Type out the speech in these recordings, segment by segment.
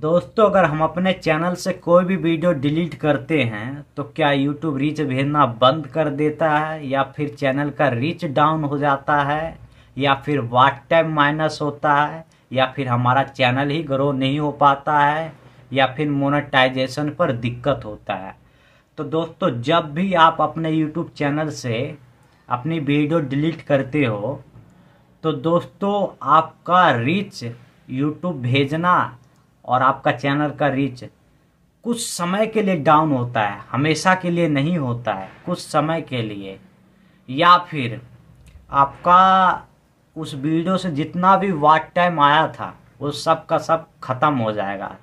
दोस्तों अगर हम अपने चैनल से कोई भी वीडियो डिलीट करते हैं तो क्या यूट्यूब रीच भेजना बंद कर देता है या फिर चैनल का रीच डाउन हो जाता है या फिर वाट टाइम माइनस होता है या फिर हमारा चैनल ही ग्रो नहीं हो पाता है या फिर मोनेटाइजेशन पर दिक्कत होता है तो दोस्तों जब भी आप अपने यूट्यूब चैनल से अपनी वीडियो डिलीट करते हो तो दोस्तों आपका रीच यूट्यूब भेजना और आपका चैनल का रीच कुछ समय के लिए डाउन होता है हमेशा के लिए नहीं होता है कुछ समय के लिए या फिर आपका उस वीडियो से जितना भी वाट टाइम आया था वो सब का सब ख़त्म हो जाएगा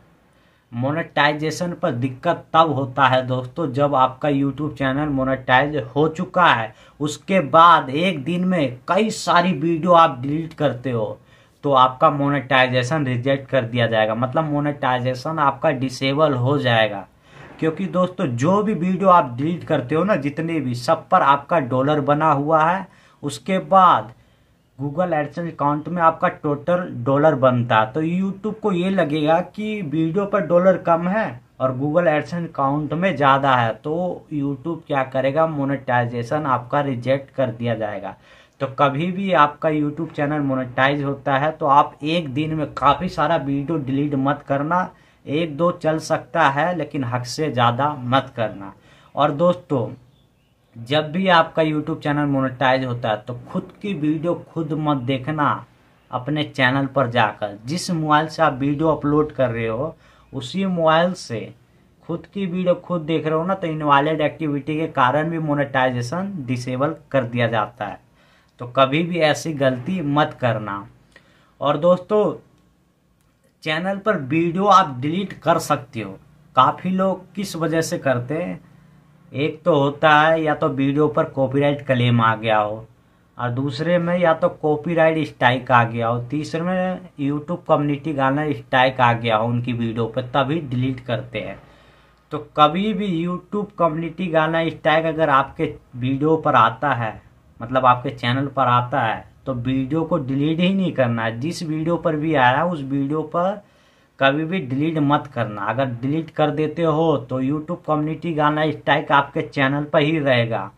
मोनेटाइजेशन पर दिक्कत तब होता है दोस्तों जब आपका यूट्यूब चैनल मोनेटाइज हो चुका है उसके बाद एक दिन में कई सारी वीडियो आप डिलीट करते हो तो आपका मोनेटाइजेशन रिजेक्ट कर दिया जाएगा मतलब मोनेटाइजेशन आपका डिसेबल हो जाएगा क्योंकि दोस्तों जो भी वीडियो आप डिलीट करते हो ना जितने भी सब पर आपका डॉलर बना हुआ है उसके बाद गूगल एडसन अकाउंट में आपका टोटल डॉलर बनता है तो यूट्यूब को ये लगेगा कि वीडियो पर डॉलर कम है और गूगल एडसन अकाउंट में ज़्यादा है तो यूट्यूब क्या करेगा मोनेटाइजेशन आपका रिजेक्ट कर दिया जाएगा तो कभी भी आपका यूट्यूब चैनल मोनेटाइज होता है तो आप एक दिन में काफ़ी सारा वीडियो डिलीट मत करना एक दो चल सकता है लेकिन हक से ज़्यादा मत करना और दोस्तों जब भी आपका यूट्यूब चैनल मोनेटाइज होता है तो खुद की वीडियो खुद मत देखना अपने चैनल पर जाकर जिस मोबाइल से आप वीडियो अपलोड कर रहे हो उसी मोबाइल से खुद की वीडियो खुद देख रहे हो ना तो इनवालेड एक्टिविटी के कारण भी मोनेटाइजेशन डिसेबल कर दिया जाता है तो कभी भी ऐसी गलती मत करना और दोस्तों चैनल पर वीडियो आप डिलीट कर सकते हो काफ़ी लोग किस वजह से करते हैं एक तो होता है या तो वीडियो पर कॉपीराइट क्लेम आ गया हो और दूसरे में या तो कॉपीराइट स्ट्राइक आ गया हो तीसरे में यूट्यूब कम्युनिटी गाना स्ट्राइक आ गया हो उनकी वीडियो पर तभी डिलीट करते हैं तो कभी भी यूट्यूब कम्युनिटी गाना स्ट्राइक अगर आपके वीडियो पर आता है मतलब आपके चैनल पर आता है तो वीडियो को डिलीट ही नहीं करना है जिस वीडियो पर भी आया उस वीडियो पर कभी भी डिलीट मत करना अगर डिलीट कर देते हो तो यूट्यूब कम्युनिटी गाना स्ट्राइक आपके चैनल पर ही रहेगा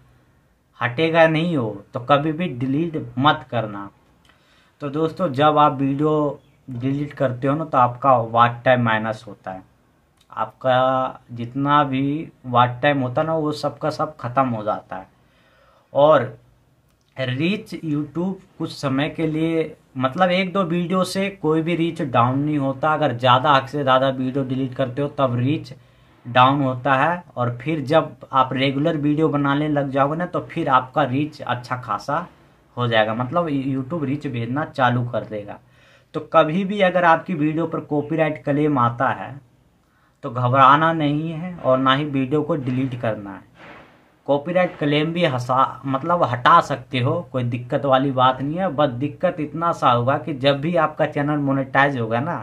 हटेगा नहीं हो तो कभी भी डिलीट मत करना तो दोस्तों जब आप वीडियो डिलीट करते हो ना तो आपका वाट टाइम माइनस होता है आपका जितना भी वाट टाइम होता है ना वो सब का सब ख़त्म हो जाता है और रीच यूट्यूब कुछ समय के लिए मतलब एक दो वीडियो से कोई भी रीच डाउन नहीं होता अगर ज़्यादा हक से ज़्यादा वीडियो डिलीट करते हो तब रीच डाउन होता है और फिर जब आप रेगुलर वीडियो बनाने लग जाओगे ना तो फिर आपका रीच अच्छा खासा हो जाएगा मतलब यूट्यूब रीच भेजना चालू कर देगा तो कभी भी अगर आपकी वीडियो पर कॉपीराइट क्लेम आता है तो घबराना नहीं है और ना ही वीडियो को डिलीट करना है कॉपीराइट क्लेम भी हसा मतलब हटा सकते हो कोई दिक्कत वाली बात नहीं है बस दिक्कत इतना सा होगा कि जब भी आपका चैनल मोनेटाइज होगा ना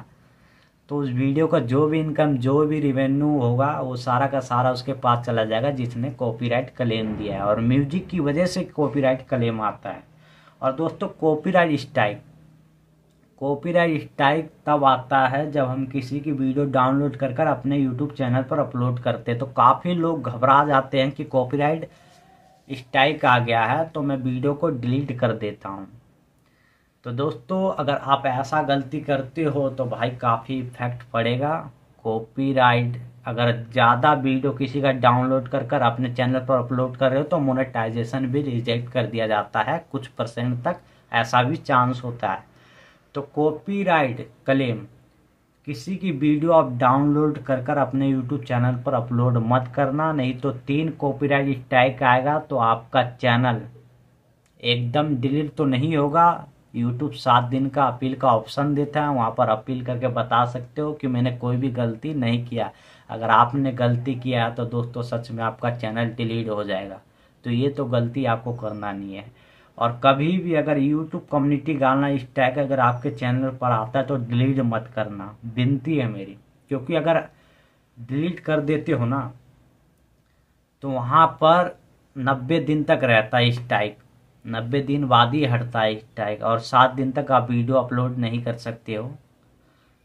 तो उस वीडियो का जो भी इनकम जो भी रिवेन्यू होगा वो सारा का सारा उसके पास चला जाएगा जिसने कॉपीराइट क्लेम दिया है और म्यूजिक की वजह से कॉपीराइट क्लेम आता है और दोस्तों कॉपीराइट स्ट्राइक कॉपीराइट स्ट्राइक तब आता है जब हम किसी की वीडियो डाउनलोड कर कर अपने यूट्यूब चैनल पर अपलोड करते हैं तो काफ़ी लोग घबरा जाते हैं कि कॉपीराइट स्ट्राइक आ गया है तो मैं वीडियो को डिलीट कर देता हूँ तो दोस्तों अगर आप ऐसा गलती करते हो तो भाई काफ़ी इफेक्ट पड़ेगा कॉपीराइट अगर ज़्यादा वीडियो किसी का डाउनलोड कर कर अपने चैनल पर अपलोड कर रहे हो तो मोनेटाइजेशन भी रिजेक्ट कर दिया जाता है कुछ परसेंट तक ऐसा भी चांस होता है तो कॉपीराइट क्लेम किसी की वीडियो आप डाउनलोड कर कर अपने यूट्यूब चैनल पर अपलोड मत करना नहीं तो तीन कॉपीराइट स्ट्राइक आएगा तो आपका चैनल एकदम डिलीट तो नहीं होगा यूट्यूब सात दिन का अपील का ऑप्शन देता है वहाँ पर अपील करके बता सकते हो कि मैंने कोई भी गलती नहीं किया अगर आपने गलती किया तो दोस्तों सच में आपका चैनल डिलीट हो जाएगा तो ये तो गलती आपको करना नहीं है और कभी भी अगर यूट्यूब कम्युनिटी गाना स्टैक अगर आपके चैनल पर आता है तो डिलीट मत करना विनती है मेरी क्योंकि अगर डिलीट कर देते हो ना तो वहाँ पर नब्बे दिन तक रहता है स्ट्राइक नब्बे दिन बाद ही हटता है स्ट्राइक और सात दिन तक आप वीडियो अपलोड नहीं कर सकते हो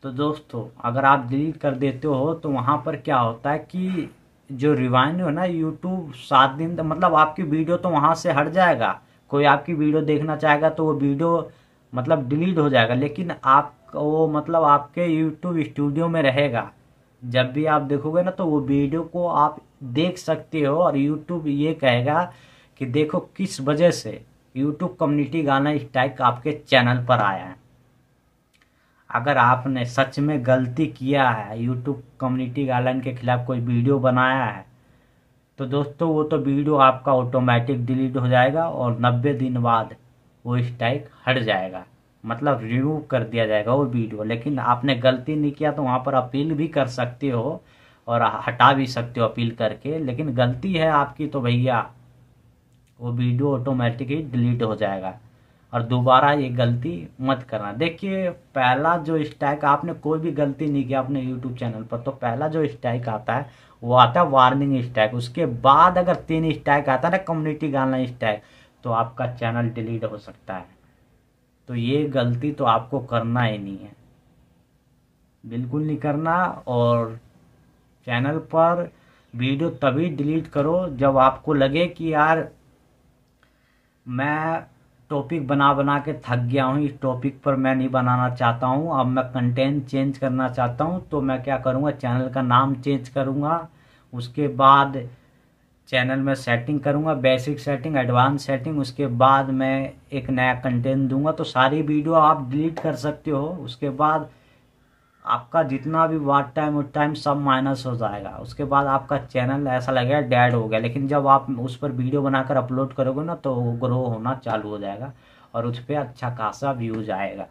तो दोस्तों अगर आप डिलीट कर देते हो तो वहाँ पर क्या होता है कि जो रिवाइन हो ना यूट्यूब सात दिन मतलब आपकी वीडियो तो वहाँ से हट जाएगा कोई आपकी वीडियो देखना चाहेगा तो वो वीडियो मतलब डिलीट हो जाएगा लेकिन आप वो मतलब आपके यूट्यूब स्टूडियो में रहेगा जब भी आप देखोगे ना तो वो वीडियो को आप देख सकते हो और यूट्यूब ये कहेगा कि देखो किस वजह से यूट्यूब कम्युनिटी गाना स्ट्राइक आपके चैनल पर आया है अगर आपने सच में गलती किया है यूट्यूब कम्युनिटी गाइडलाइन के खिलाफ कोई वीडियो बनाया है तो दोस्तों वो तो वीडियो आपका ऑटोमेटिक डिलीट हो जाएगा और नब्बे दिन बाद वो स्ट्राइक हट जाएगा मतलब रिमूव कर दिया जाएगा वो वीडियो लेकिन आपने गलती नहीं किया तो वहाँ पर अपील भी कर सकते हो और हटा भी सकते हो अपील करके लेकिन गलती है आपकी तो भैया वो वीडियो ऑटोमेटिकली डिलीट हो जाएगा और दोबारा ये गलती मत करना देखिए पहला जो स्ट्राइक आपने कोई भी गलती नहीं किया अपने यूट्यूब चैनल पर तो पहला जो स्ट्राइक आता है वो आता है वार्निंग स्ट्राइक उसके बाद अगर तीन स्ट्राइक आता है ना कम्युनिटी गाना स्ट्राइक तो आपका चैनल डिलीट हो सकता है तो ये गलती तो आपको करना ही नहीं है बिल्कुल नहीं करना और चैनल पर वीडियो तभी डिलीट करो जब आपको लगे कि यार मैं टॉपिक बना बना के थक गया हूँ इस टॉपिक पर मैं नहीं बनाना चाहता हूँ अब मैं कंटेंट चेंज करना चाहता हूँ तो मैं क्या करूँगा चैनल का नाम चेंज करूँगा उसके बाद चैनल में सेटिंग करूँगा बेसिक सेटिंग एडवांस सेटिंग उसके बाद मैं एक नया कंटेंट दूंगा तो सारी वीडियो आप डिलीट कर सकते हो उसके बाद आपका जितना भी वाट टाइम उट टाइम सब माइनस हो जाएगा उसके बाद आपका चैनल ऐसा लगेगा डैड हो गया लेकिन जब आप उस पर वीडियो बनाकर अपलोड करोगे ना तो वो ग्रो होना चालू हो जाएगा और उस पर अच्छा खासा व्यूज आएगा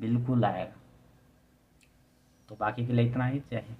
बिल्कुल आएगा तो बाकी के लिए इतना ही चाहिए